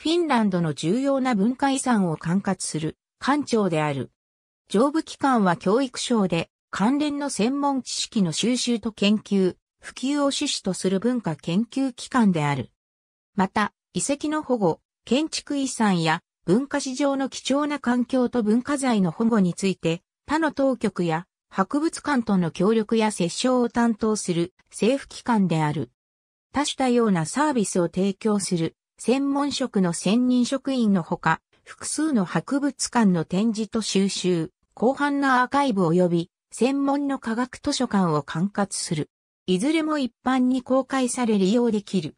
フィンランドの重要な文化遺産を管轄する官庁である。上部機関は教育省で関連の専門知識の収集と研究、普及を趣旨とする文化研究機関である。また、遺跡の保護、建築遺産や文化史上の貴重な環境と文化財の保護について、他の当局や博物館との協力や折衝を担当する政府機関である。多種多様なサービスを提供する専門職の専任職員のほか、複数の博物館の展示と収集、広範なアーカイブ及び専門の科学図書館を管轄する。いずれも一般に公開され利用できる。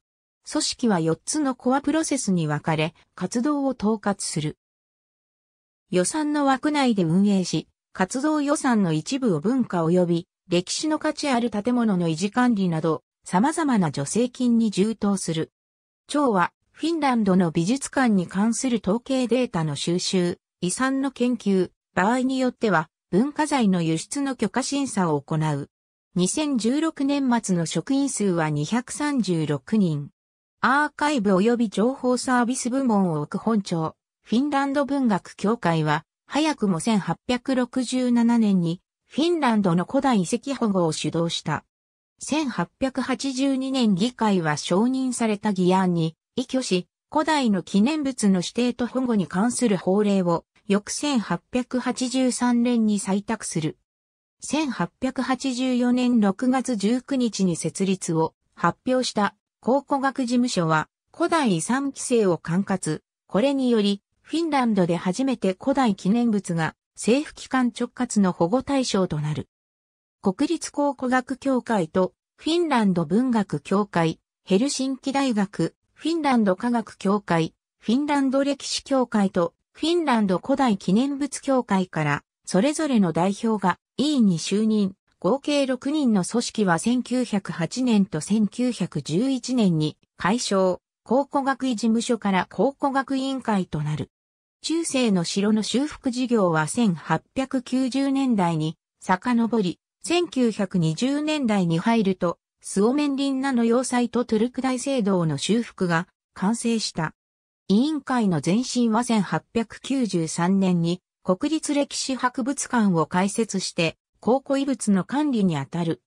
組織は4つのコアプロセスに分かれ、活動を統括する。予算の枠内で運営し、活動予算の一部を文化及び歴史の価値ある建物の維持管理など、様々な助成金に充当する。庁はフィンランドの美術館に関する統計データの収集、遺産の研究、場合によっては文化財の輸出の許可審査を行う。2016年末の職員数は236人。アーカイブ及び情報サービス部門を置く本庁、フィンランド文学協会は、早くも1867年に、フィンランドの古代遺跡保護を主導した。1882年議会は承認された議案に、依拠し、古代の記念物の指定と保護に関する法令を、翌1883年に採択する。1884年6月19日に設立を発表した考古学事務所は古代遺産規制を管轄。これにより、フィンランドで初めて古代記念物が政府機関直轄の保護対象となる。国立考古学協会とフィンランド文学協会、ヘルシンキ大学、フィンランド科学協会、フィンランド歴史協会とフィンランド古代記念物協会からそれぞれの代表が委員に就任。合計6人の組織は1908年と1911年に解消、考古学位事務所から考古学委員会となる。中世の城の修復事業は1890年代に遡り、1920年代に入るとスオメンリンナの要塞とトゥルク大聖堂の修復が完成した。委員会の前身は1893年に国立歴史博物館を開設して考古遺物の管理にあたる。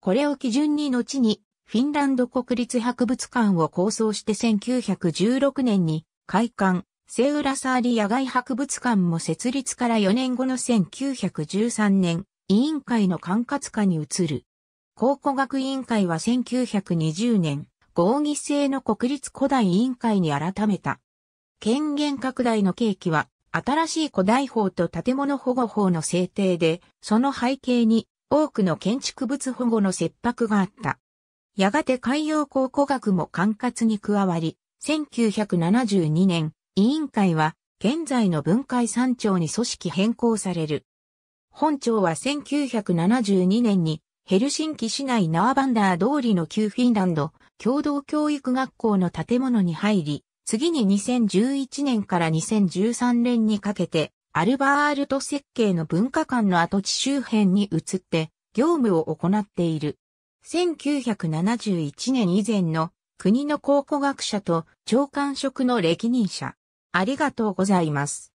これを基準に後にフィンランド国立博物館を構想して1916年に開館、セウラサーリ野外博物館も設立から4年後の1913年、委員会の管轄下に移る。考古学委員会は1920年、合議制の国立古代委員会に改めた。権限拡大の契機は、新しい古代法と建物保護法の制定で、その背景に多くの建築物保護の切迫があった。やがて海洋考古学も管轄に加わり、1972年、委員会は現在の文化遺産庁に組織変更される。本庁は1972年にヘルシンキ市内ナワバンダー通りの旧フィンランド共同教育学校の建物に入り、次に2011年から2013年にかけて、アルバールト設計の文化館の跡地周辺に移って、業務を行っている。1971年以前の国の考古学者と長官職の歴任者。ありがとうございます。